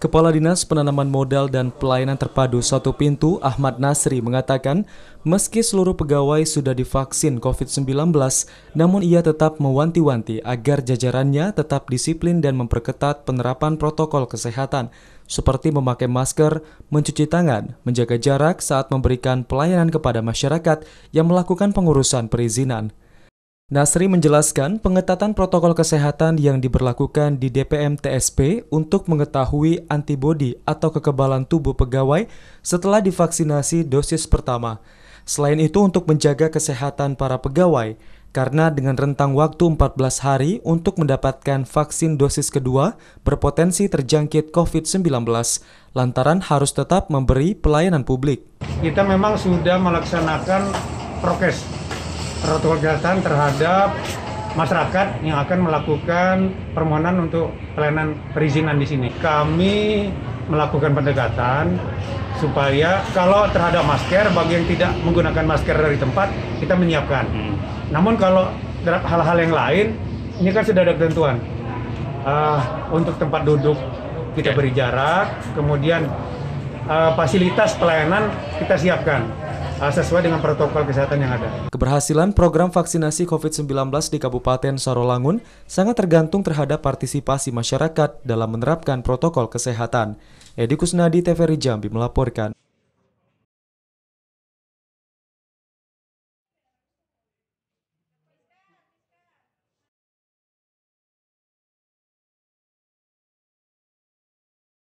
Kepala Dinas Penanaman Modal dan Pelayanan Terpadu Satu Pintu Ahmad Nasri mengatakan, meski seluruh pegawai sudah divaksin COVID-19, namun ia tetap mewanti-wanti agar jajarannya tetap disiplin dan memperketat penerapan protokol kesehatan, seperti memakai masker, mencuci tangan, menjaga jarak saat memberikan pelayanan kepada masyarakat yang melakukan pengurusan perizinan. Nasri menjelaskan pengetatan protokol kesehatan yang diberlakukan di DPM TSP untuk mengetahui antibodi atau kekebalan tubuh pegawai setelah divaksinasi dosis pertama. Selain itu untuk menjaga kesehatan para pegawai, karena dengan rentang waktu 14 hari untuk mendapatkan vaksin dosis kedua berpotensi terjangkit COVID-19 lantaran harus tetap memberi pelayanan publik. Kita memang sudah melaksanakan prokes protokol kesehatan terhadap masyarakat yang akan melakukan permohonan untuk pelayanan perizinan di sini. Kami melakukan pendekatan supaya kalau terhadap masker bagi yang tidak menggunakan masker dari tempat kita menyiapkan. Hmm. Namun kalau terhadap hal-hal yang lain ini kan sudah ada ketentuan uh, untuk tempat duduk kita beri jarak, kemudian uh, fasilitas pelayanan kita siapkan. Ah, sesuai dengan protokol kesehatan yang ada. Keberhasilan program vaksinasi COVID-19 di Kabupaten Sorolangun sangat tergantung terhadap partisipasi masyarakat dalam menerapkan protokol kesehatan. Edi Kusnadi TVRI Jambi melaporkan.